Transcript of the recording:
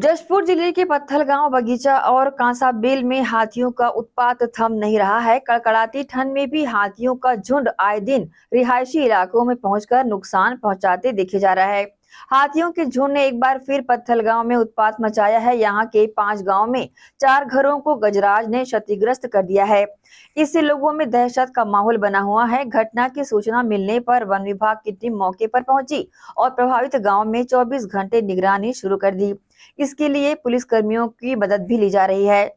जशपुर जिले के पत्थल गांव बगीचा और कांसाबेल में हाथियों का उत्पात थम नहीं रहा है कड़कड़ाती ठंड में भी हाथियों का झुंड आए दिन रिहायशी इलाकों में पहुंचकर नुकसान पहुंचाते देखे जा रहा है हाथियों के झुंड ने एक बार फिर पत्थल गांव में उत्पात मचाया है यहाँ के पांच गांव में चार घरों को गजराज ने क्षतिग्रस्त कर दिया है इससे लोगों में दहशत का माहौल बना हुआ है घटना की सूचना मिलने पर वन विभाग की टीम मौके पर पहुंची और प्रभावित गांव में 24 घंटे निगरानी शुरू कर दी इसके लिए पुलिस कर्मियों की मदद भी ली जा रही है